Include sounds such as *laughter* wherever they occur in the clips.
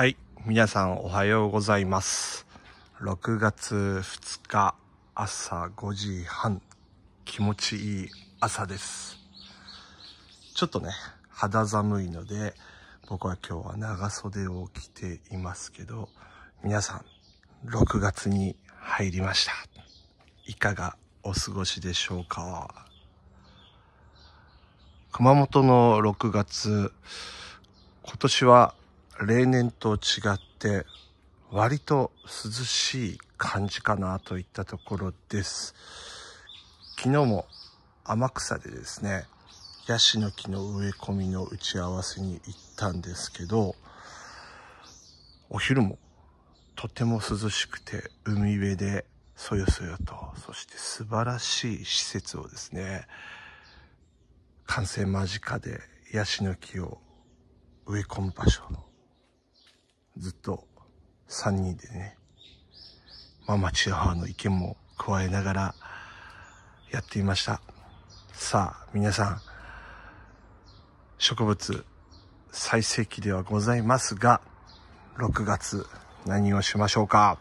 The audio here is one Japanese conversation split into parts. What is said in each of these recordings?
はい。皆さんおはようございます。6月2日朝5時半。気持ちいい朝です。ちょっとね、肌寒いので、僕は今日は長袖を着ていますけど、皆さん、6月に入りました。いかがお過ごしでしょうか熊本の6月、今年は例年と違って割と涼しい感じかなといったところです。昨日も天草でですね、ヤシの木の植え込みの打ち合わせに行ったんですけど、お昼もとても涼しくて海辺でそよそよと、そして素晴らしい施設をですね、完成間近でヤシの木を植え込む場所ずっと3人でね、ママチアハの意見も加えながらやっていました。さあ、皆さん、植物最盛期ではございますが、6月何をしましょうか。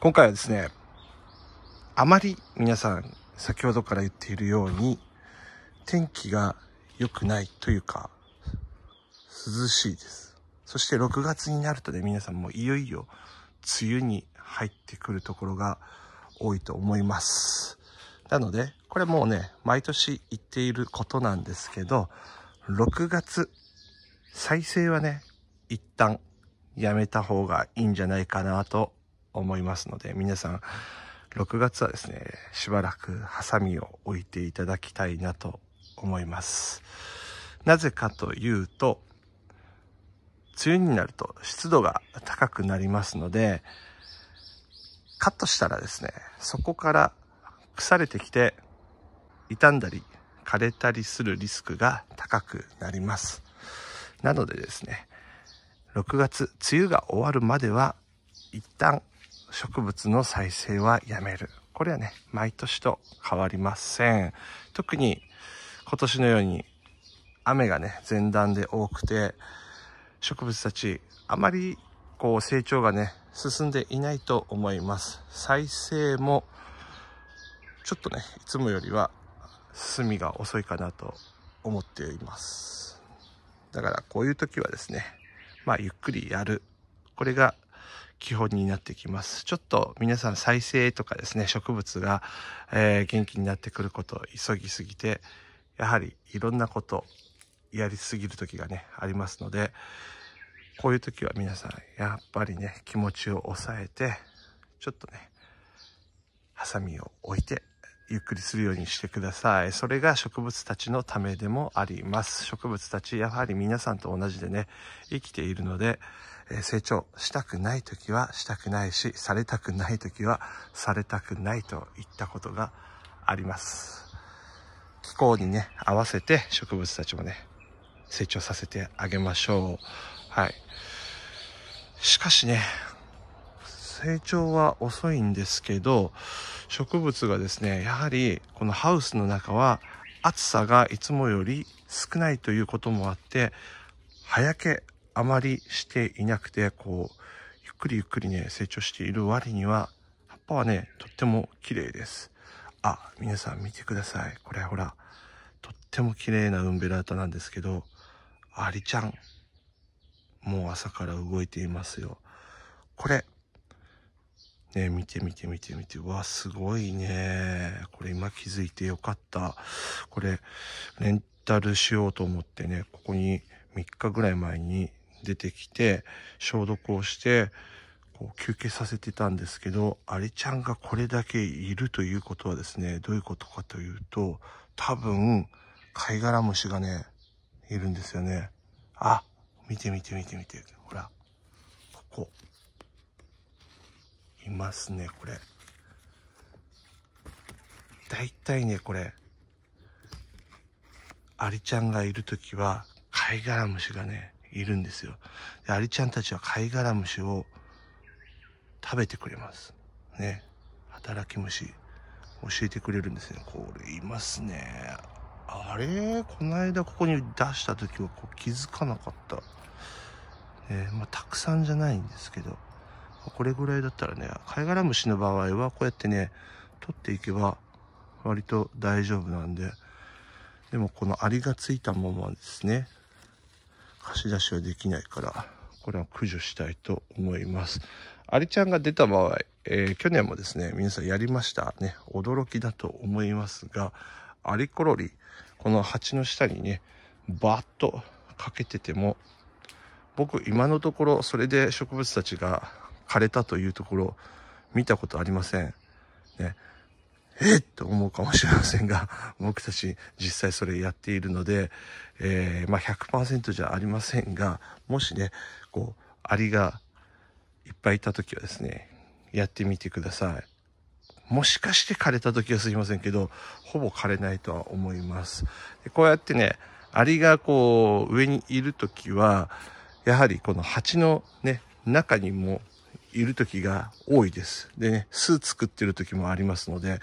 今回はですね、あまり皆さん先ほどから言っているように、天気が良くないというか、涼しいです。そして6月になるとね、皆さんもいよいよ梅雨に入ってくるところが多いと思います。なので、これもうね、毎年言っていることなんですけど、6月、再生はね、一旦やめた方がいいんじゃないかなと思いますので、皆さん、6月はですね、しばらくハサミを置いていただきたいなと思います。なぜかというと、梅雨になると湿度が高くなりますので、カットしたらですね、そこから腐れてきて、傷んだり枯れたりするリスクが高くなります。なのでですね、6月、梅雨が終わるまでは、一旦植物の再生はやめる。これはね、毎年と変わりません。特に今年のように雨がね、前段で多くて、植物たち、あまりこう成長がね、進んでいないと思います。再生も、ちょっとね、いつもよりは進みが遅いかなと思っています。だからこういう時はですね、まあゆっくりやる。これが基本になってきます。ちょっと皆さん再生とかですね、植物が、えー、元気になってくることを急ぎすぎて、やはりいろんなことやりすぎる時がね、ありますので、こういう時は皆さん、やっぱりね、気持ちを抑えて、ちょっとね、ハサミを置いて、ゆっくりするようにしてください。それが植物たちのためでもあります。植物たち、やはり皆さんと同じでね、生きているので、えー、成長したくない時はしたくないし、されたくない時はされたくないといったことがあります。気候にね、合わせて植物たちもね、成長させてあげましょう。はい。しかしね、成長は遅いんですけど、植物がですね、やはりこのハウスの中は暑さがいつもより少ないということもあって、早けあまりしていなくて、こう、ゆっくりゆっくりね、成長している割には、葉っぱはね、とっても綺麗です。あ、皆さん見てください。これほら、とっても綺麗なウンベラータなんですけど、アリちゃん。もう朝から動いていますよ。これ。ね、見て見て見て見て。わ、すごいね。これ今気づいてよかった。これ、レンタルしようと思ってね、ここに3日ぐらい前に出てきて、消毒をして、こう休憩させてたんですけど、アリちゃんがこれだけいるということはですね、どういうことかというと、多分、貝殻虫がね、いるんですよね。あ、見て見て見て見て。ほら、ここ。いますね、これ。だいたいね、これ。アリちゃんがいるときは、貝殻虫がね、いるんですよ。で、アリちゃんたちは貝殻虫を食べてくれます。ね。働き虫。教えてくれるんですね。これいますね。あれこの間ここに出した時はこう気づかなかった。ねまあ、たくさんじゃないんですけど、これぐらいだったらね、貝殻虫の場合はこうやってね、取っていけば割と大丈夫なんで、でもこのアリがついたままですね、貸し出しはできないから、これは駆除したいと思います。アリちゃんが出た場合、えー、去年もですね、皆さんやりましたね、驚きだと思いますが、アリコロリ、この鉢の下にね、バッとかけてても、僕今のところそれで植物たちが枯れたというところ見たことありません。ね、えっと思うかもしれませんが、*laughs* 僕たち実際それやっているので、えー、まあ、100%じゃありませんが、もしね、こう、アリがいっぱいいた時はですね、やってみてください。もしかして枯れた時はすいませんけど、ほぼ枯れないとは思います。でこうやってね、アリがこう上にいる時は、やはりこの鉢のね、中にもいる時が多いです。でね、巣作ってる時もありますので、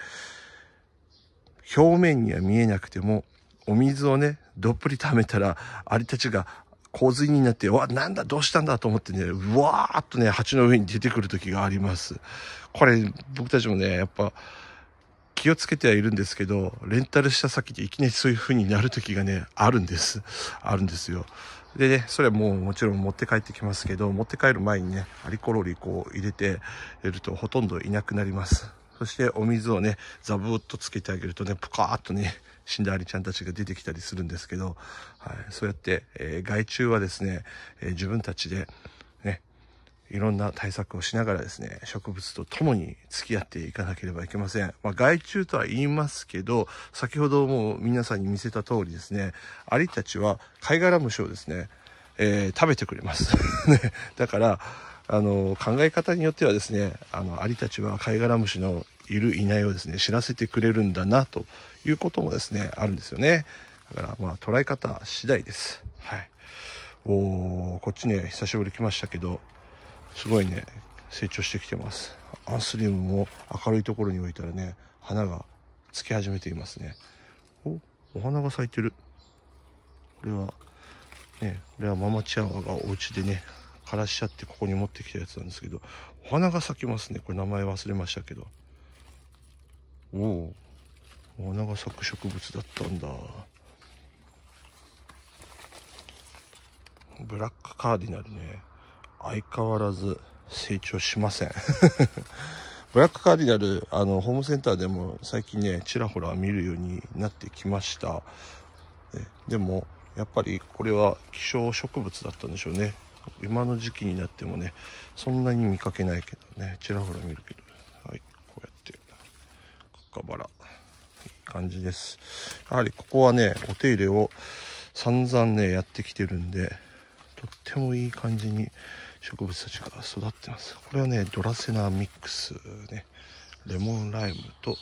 表面には見えなくても、お水をね、どっぷり溜めたら、アリたちが、洪水になって、わ、なんだ、どうしたんだと思ってね、うわーっとね、鉢の上に出てくる時があります。これ、僕たちもね、やっぱ、気をつけてはいるんですけど、レンタルした先でいきなりそういう風になる時がね、あるんです。あるんですよ。でね、それはもうもちろん持って帰ってきますけど、持って帰る前にね、アリコロリこう入れてるとほとんどいなくなります。そしてお水をね、ザブーっとつけてあげるとね、ぷかーっとね、死んだアリちゃんたちが出てきたりするんですけど、はい、そうやって、えー、害虫はですね、えー、自分たちで、ね、いろんな対策をしながらですね、植物と共に付き合っていかなければいけません。まあ、害虫とは言いますけど、先ほども皆さんに見せた通りですね、アリたちは貝殻虫をですね、えー、食べてくれます。*laughs* ね、だから、あの、考え方によってはですね、あの、アリたちは貝殻虫のいるいないをですね知らせてくれるんだなということもですねあるんですよねだからまあ捉え方次第ですはいおこっちね久しぶり来ましたけどすごいね成長してきてますアンスリウムも明るいところに置いたらね花がつき始めていますねおお花が咲いてるこれはねこれはママチアワがお家でね枯らしちゃってここに持ってきたやつなんですけどお花が咲きますねこれ名前忘れましたけどおお花が咲く植物だったんだブラックカーディナルね相変わらず成長しません *laughs* ブラックカーディナルあのホームセンターでも最近ねちらほら見るようになってきましたでもやっぱりこれは希少植物だったんでしょうね今の時期になってもねそんなに見かけないけどねちらほら見るけど赤バラ。感じです。やはりここはね、お手入れを散々ね、やってきてるんで、とってもいい感じに植物たちが育ってます。これはね、ドラセナミックスね、レモンライムと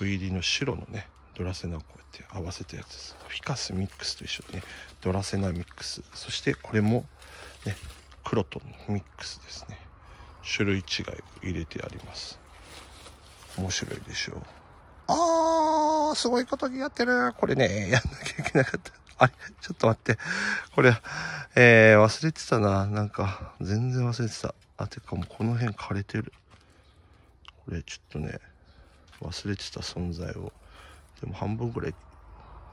斑入りの白のね、ドラセナをこうやって合わせたやつです。フィカスミックスと一緒でね、ドラセナミックス。そしてこれもね、黒とミックスですね。種類違いを入れてあります。面白いでしょう。あー、すごいことやってる。これね、*laughs* やんなきゃいけなかった。あれ、ちょっと待って。これ、えー、忘れてたな。なんか、全然忘れてた。あ、てかもうこの辺枯れてる。これ、ちょっとね、忘れてた存在を。でも半分ぐらい、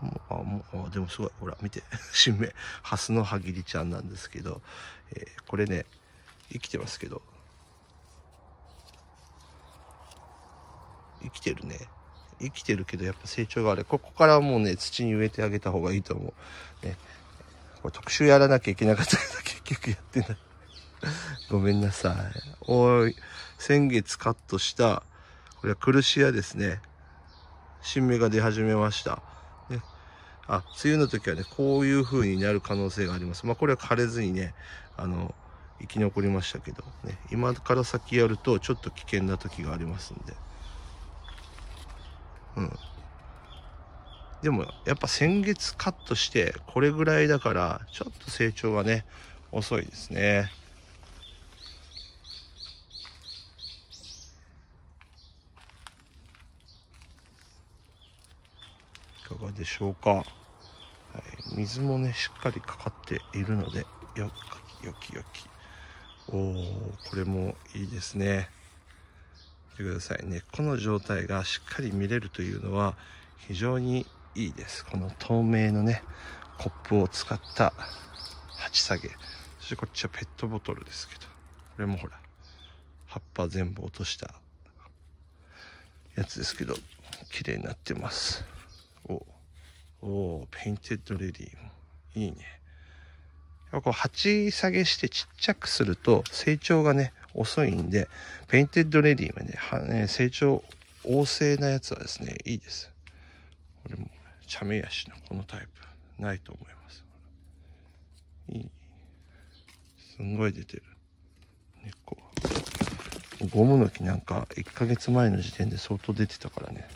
もう、あ、もう、あ、でもすごい。ほら、見て。*laughs* 新名、ハスのはぎりちゃんなんですけど、えー、これね、生きてますけど、生きてるね。生きてるけどやっぱ成長があれここからもうね土に植えてあげた方がいいと思う、ね、これ特集やらなきゃいけなかったけど結局やってないごめんなさいおい先月カットしたこれはクルシアですね新芽が出始めましたねあ梅雨の時はねこういう風になる可能性がありますまあこれは枯れずにねあの生き残りましたけどね今から先やるとちょっと危険な時がありますんでうんでもやっぱ先月カットしてこれぐらいだからちょっと成長はね遅いですねいかがでしょうか、はい、水もねしっかりかかっているのでよきよきよきおおこれもいいですねてください。根っこの状態がしっかり見れるというのは非常にいいです。この透明のね、コップを使った鉢下げ。そしてこっちはペットボトルですけど、これもほら、葉っぱ全部落としたやつですけど、綺麗になってます。おおペインテッドレディーいいね。こう鉢下げしてちっちゃくすると成長がね、遅いんで、ペインテッドレディーはね、はね成長旺盛なやつはですね、いいです。これも、茶目足のこのタイプ、ないと思います。いい。すんごい出てる。根っこゴムの木なんか1ヶ月前の時点で相当出てたからね、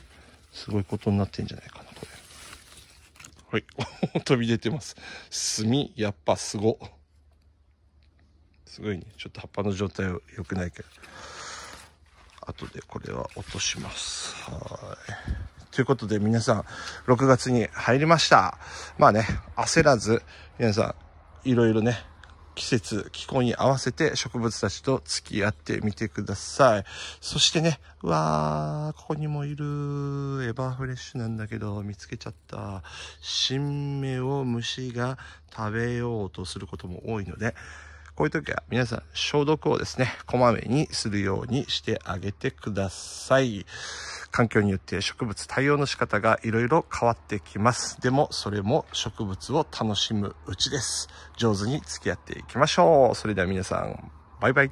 すごいことになってんじゃないかな、これ。はい。*laughs* 飛び出てます。炭、やっぱすご。すごいねちょっと葉っぱの状態は良くないけど後でこれは落としますはいということで皆さん6月に入りましたまあね焦らず皆さんいろいろね季節、気候に合わせて植物たちと付き合ってみてください。そしてね、うわー、ここにもいる、エバーフレッシュなんだけど、見つけちゃった。新芽を虫が食べようとすることも多いので、こういう時は皆さん消毒をですね、こまめにするようにしてあげてください。環境によって植物対応の仕方がいろいろ変わってきます。でもそれも植物を楽しむうちです。上手に付き合っていきましょう。それでは皆さん、バイバイ。